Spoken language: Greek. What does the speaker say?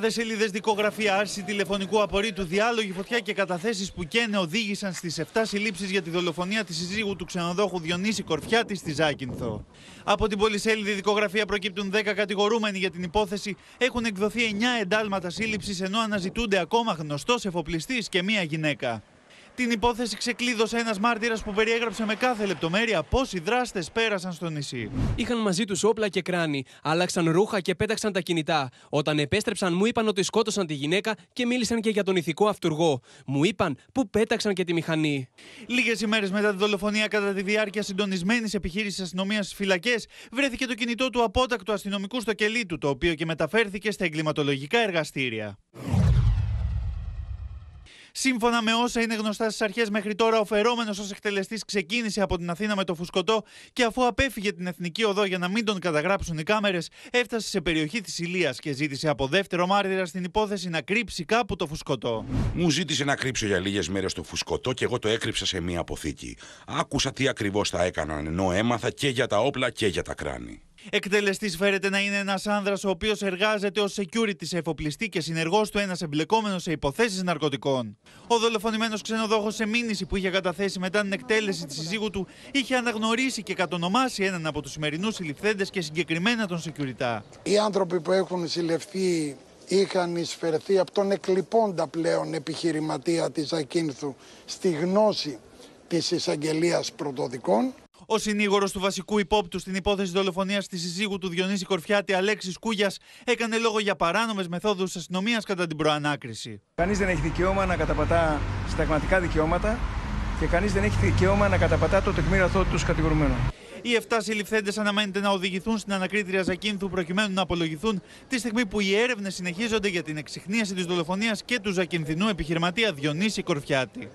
2.000 σελίδες δικογραφία, άρση τηλεφωνικού απορρίτου, διάλογοι, φωτιά και καταθέσεις που καίνε οδήγησαν στις 7 συλλήψεις για τη δολοφονία της συζύγου του ξενοδόχου Διονύση Κορφιάτη στη Ζάκυνθο. Από την πολυσέλιδη δικογραφία προκύπτουν 10 κατηγορούμενοι για την υπόθεση. Έχουν εκδοθεί 9 εντάλματα σύλληψης, ενώ αναζητούνται ακόμα γνωστός εφοπλιστής και μία γυναίκα. Την υπόθεση ξεκλείδωσε ένας μάρτυρας που περιέγραψε με κάθε λεπτομέρεια πώς οι δράστες πέρασαν στο νησί. Είχαν μαζί τους όπλα και κράνη, άλλαξαν ρούχα και πέταξαν τα κινητά. Όταν επέστρεψαν, μου είπαν ότι σκότωσαν τη γυναίκα και μίλησαν και για τον ηθικό αυτούργο. Μου είπαν που πέταξαν και τη μηχανή. Λίγες ημέρες μετά τη δολοφονία, κατά τη διάρκεια συντονισμένης επιχείρησης αστυνομίας στις φυλακές, βρέθηκε το κινητό του απότακτου αστυνομικού στο κελί του, το οποίο και μεταφέρθηκε στα εγκληματολογικά εργαστήρια. Σύμφωνα με όσα είναι γνωστά στις αρχές μέχρι τώρα, ο φερόμενος ως εκτελεστής ξεκίνησε από την Αθήνα με το φουσκωτό και αφού απέφυγε την εθνική οδό για να μην τον καταγράψουν οι κάμερες, έφτασε σε περιοχή της Ηλίας και ζήτησε από δεύτερο μάρτυρα στην υπόθεση να κρύψει κάπου το φουσκωτό. Μου ζήτησε να κρύψω για λίγες μέρες το φουσκωτό και εγώ το έκρυψα σε μία αποθήκη. Άκουσα τι ακριβώς θα έκαναν ενώ έμαθα και για τα όπλα και για τα κράνη. Εκτελεστής φέρεται να είναι ένας άνδρας ο οποίος εργάζεται ως security σε εφοπλιστή και συνεργός του ένας εμπλεκόμενος σε υποθέσεις ναρκωτικών. Ο δολοφονημένος ξενοδόχος σε μήνυση που είχε καταθέσει μετά την εκτέλεση της συζύγου του είχε αναγνωρίσει και κατονομάσει έναν από τους σημερινούς συλληφθέντες και συγκεκριμένα τον security. Οι άνθρωποι που έχουν συλληφθεί είχαν εισφερθεί από τον εκλειπώντα πλέον επιχειρηματία της Ακίνθου στη γνώση της εισαγγελίας πρωτοδικών. Ο συνήγορος του βασικού υπόπτου στην υπόθεση δολοφονίας της συζύγου του Διονύση Κορφιάτη Αλέξης Κούγιας έκανε λόγο για παράνομες μεθόδους αστυνομίας κατά την προανάκριση. Κανείς δεν έχει δικαίωμα να καταπατά συνταγματικά δικαιώματα και κανείς δεν έχει δικαίωμα να καταπατά το τεκμήριο αθώου του κατηγορουμένου. Οι 7 συλληφθέντες αναμένεται να οδηγηθούν στην ανακρίτρια Ζακίνθου προκειμένου να απολογηθούν τη στιγμή που οι έρευνες συνεχίζονται για την εξυχνίαση της δολοφονίας και του Ζακινθινού επιχειρηματία Διονύση Κορφιάτη.